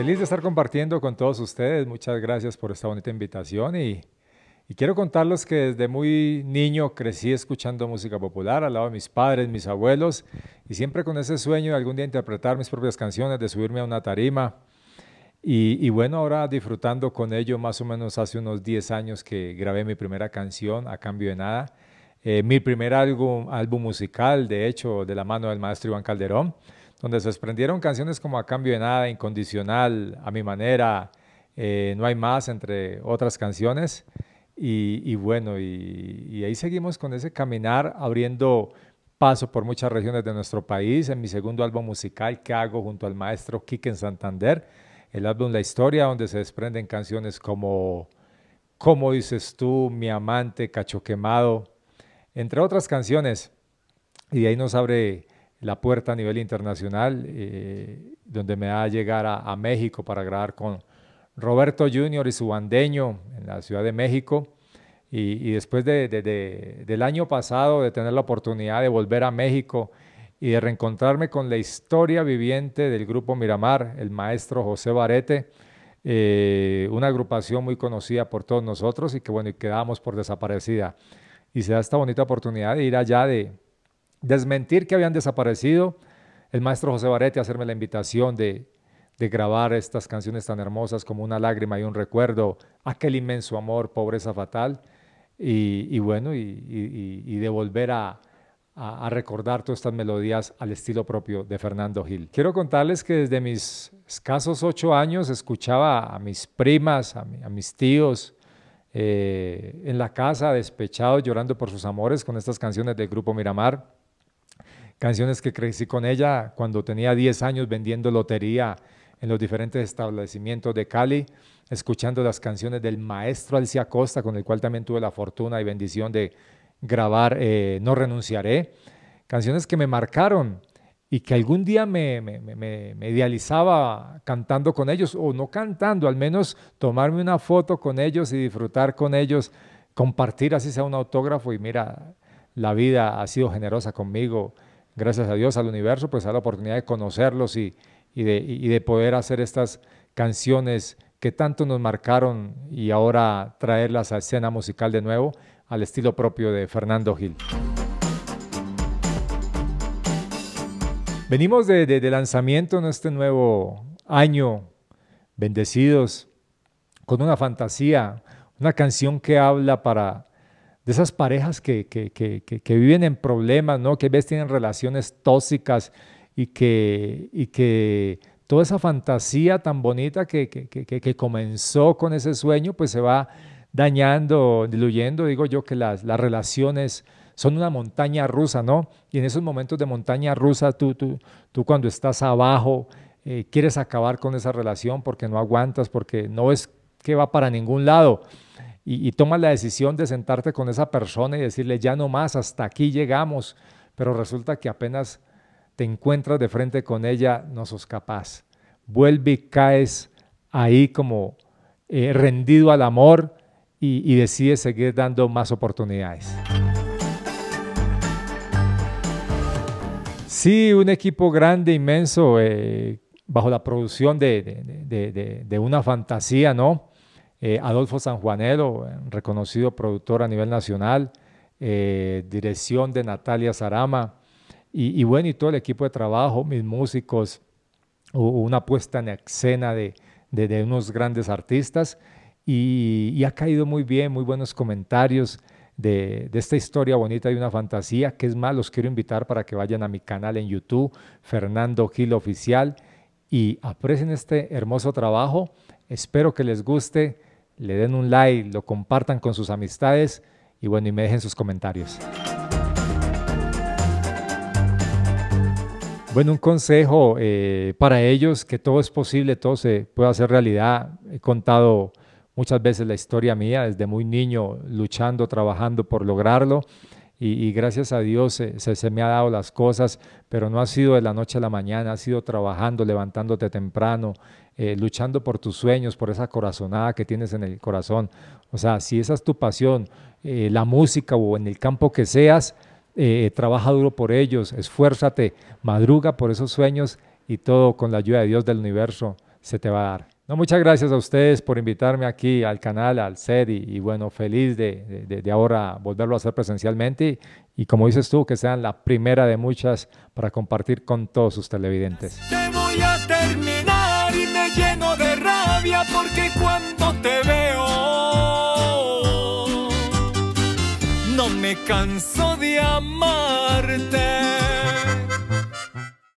Feliz de estar compartiendo con todos ustedes. Muchas gracias por esta bonita invitación y, quiero contarles que desde muy niño crecí escuchando música popular al lado de mis padres, mis abuelos y siempre con ese sueño de algún día interpretar mis propias canciones, de subirme a una tarima. Y, bueno, ahora disfrutando con ello, más o menos hace unos 10 años que grabé mi primera canción a cambio de nada. Eh, mi primer álbum, álbum musical, de hecho, de la mano del maestro Iván Calderón donde se desprendieron canciones como A Cambio de Nada, Incondicional, A Mi Manera, eh, No Hay Más, entre otras canciones. Y, bueno, y, ahí seguimos con ese caminar, abriendo paso por muchas regiones de nuestro país. En mi segundo álbum musical que hago junto al maestro en Santander, el álbum La Historia, donde se desprenden canciones como Cómo dices tú, Mi amante, Cacho Quemado, entre otras canciones. Y ahí nos abre la puerta a nivel internacional, eh, donde me da a llegar a, México para grabar con Roberto Junior y su bandeño en la Ciudad de México. Y, después de, del año pasado de tener la oportunidad de volver a México y de reencontrarme con la historia viviente del grupo Miramar, el maestro José Barete, eh, una agrupación muy conocida por todos nosotros y que bueno, y quedábamos por desaparecida. Y se da esta bonita oportunidad de ir allá de, desmentir que habían desaparecido, el maestro José Varete hacerme la invitación de, grabar estas canciones tan hermosas como Una lágrima y un recuerdo, Aquel inmenso amor, Pobreza fatal, y, bueno, y, de volver a, recordar todas estas melodías al estilo propio de Fernando Gil. Quiero contarles que desde mis escasos ocho años escuchaba a mis primas, a, mis tíos, eh, en la casa, despechados, llorando por sus amores con estas canciones del grupo Miramar. Canciones que crecí con ella cuando tenía 10 años vendiendo lotería en los diferentes establecimientos de Cali, escuchando las canciones del maestro alcía Costa, con el cual también tuve la fortuna y bendición de grabar eh, No renunciaré. Canciones que me marcaron y que algún día me, me, me, me, idealizaba cantando con ellos, o no cantando, al menos tomarme una foto con ellos y disfrutar con ellos, compartir así sea un autógrafo y mira, la vida ha sido generosa conmigo gracias a Dios, al universo, pues a la oportunidad de conocerlos y, de, poder hacer estas canciones que tanto nos marcaron y ahora traerlas a escena musical de nuevo al estilo propio de Fernando Gil. Venimos de, lanzamiento en este nuevo año, bendecidos, con una fantasía, una canción que habla para de esas parejas que, viven en problemas, ¿no? que a veces tienen relaciones tóxicas y que, y que toda esa fantasía tan bonita que, que, comenzó con ese sueño, pues se va dañando, diluyendo. Digo yo que las, relaciones son una montaña rusa, ¿no? Y en esos momentos de montaña rusa, tú, tú, tú cuando estás abajo, eh, quieres acabar con esa relación porque no aguantas, porque no es que va para ningún lado y, tomas la decisión de sentarte con esa persona y decirle, ya no más, hasta aquí llegamos, pero resulta que apenas te encuentras de frente con ella, no sos capaz. Vuelve y caes ahí como eh, rendido al amor y, decides seguir dando más oportunidades. Sí, un equipo grande, inmenso, eh, bajo la producción de, una fantasía, ¿no? Eh, Adolfo Sanjuanelo, eh, reconocido productor a nivel nacional, eh, dirección de Natalia Sarama, y, bueno, y todo el equipo de trabajo, mis músicos, una puesta en escena de, unos grandes artistas, y, ha caído muy bien, muy buenos comentarios de, de esta historia bonita y una fantasía, que es más, los quiero invitar para que vayan a mi canal en YouTube, Fernando Gil Oficial, y aprecien este hermoso trabajo. Espero que les guste le den un like, lo compartan con sus amistades y bueno, y me dejen sus comentarios. Bueno, un consejo eh, para ellos, que todo es posible, todo se puede hacer realidad. He contado muchas veces la historia mía desde muy niño, luchando, trabajando por lograrlo y, gracias a Dios se, me ha dado las cosas, pero no ha sido de la noche a la mañana, ha sido trabajando, levantándote temprano, eh, luchando por tus sueños, por esa corazonada que tienes en el corazón. O sea, si esa es tu pasión, eh, la música o en el campo que seas, eh, trabaja duro por ellos, esfuérzate, madruga por esos sueños y todo con la ayuda de Dios del universo se te va a dar muchas gracias a ustedes por invitarme aquí al canal, al set y, bueno, feliz de, ahora volverlo a hacer presencialmente y, como dices tú, que sean la primera de muchas para compartir con todos sus televidentes. Te voy a terminar y me lleno de rabia porque cuando te veo no me canso